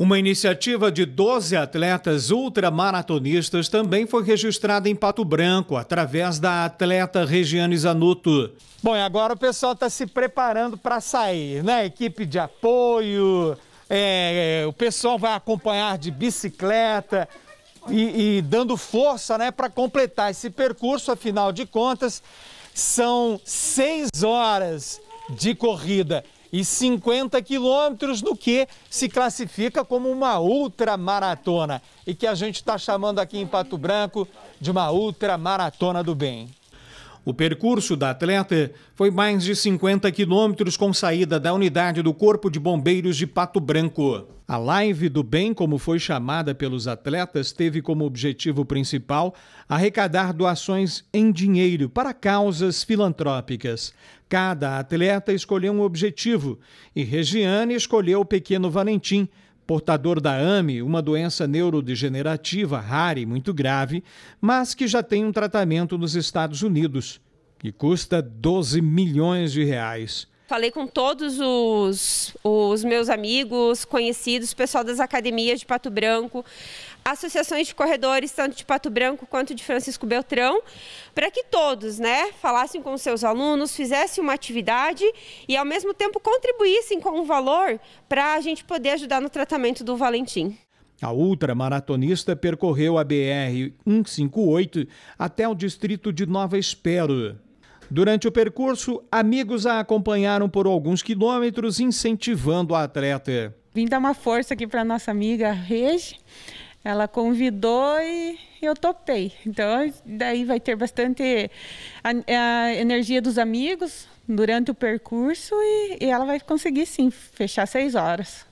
Uma iniciativa de 12 atletas ultramaratonistas também foi registrada em Pato Branco, através da atleta Regiane Zanuto. Bom, e agora o pessoal está se preparando para sair, né? Equipe de apoio, é, é, o pessoal vai acompanhar de bicicleta e, e dando força né, para completar esse percurso, afinal de contas, são seis horas de corrida e 50 quilômetros do que se classifica como uma ultramaratona e que a gente está chamando aqui em Pato Branco de uma ultramaratona do bem. O percurso da atleta foi mais de 50 quilômetros com saída da unidade do Corpo de Bombeiros de Pato Branco. A Live do Bem, como foi chamada pelos atletas, teve como objetivo principal arrecadar doações em dinheiro para causas filantrópicas. Cada atleta escolheu um objetivo e Regiane escolheu o pequeno Valentim portador da AME, uma doença neurodegenerativa rara e muito grave, mas que já tem um tratamento nos Estados Unidos e custa 12 milhões de reais. Falei com todos os, os meus amigos, conhecidos, pessoal das academias de Pato Branco associações de corredores, tanto de Pato Branco quanto de Francisco Beltrão, para que todos né, falassem com seus alunos, fizessem uma atividade e, ao mesmo tempo, contribuíssem com o um valor para a gente poder ajudar no tratamento do Valentim. A ultramaratonista percorreu a BR 158 até o distrito de Nova Espero. Durante o percurso, amigos a acompanharam por alguns quilômetros, incentivando a atleta. Vim dar uma força aqui para nossa amiga Rege ela convidou e eu topei. Então, daí vai ter bastante a, a energia dos amigos durante o percurso e, e ela vai conseguir sim fechar seis horas.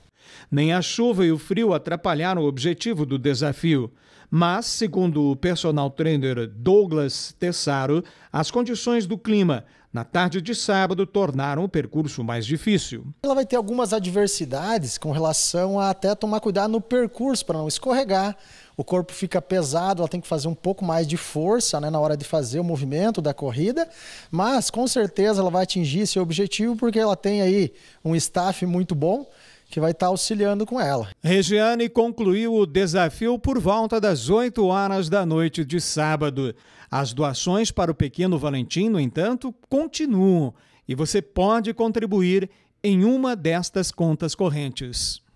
Nem a chuva e o frio atrapalharam o objetivo do desafio. Mas, segundo o personal trainer Douglas Tessaro, as condições do clima na tarde de sábado tornaram o percurso mais difícil. Ela vai ter algumas adversidades com relação a até tomar cuidado no percurso para não escorregar. O corpo fica pesado, ela tem que fazer um pouco mais de força né, na hora de fazer o movimento da corrida, mas com certeza ela vai atingir seu objetivo porque ela tem aí um staff muito bom que vai estar tá auxiliando com ela. Regiane concluiu o desafio por volta das 8 horas da noite de sábado. As doações para o Pequeno Valentim, no entanto, continuam e você pode contribuir em uma destas contas correntes.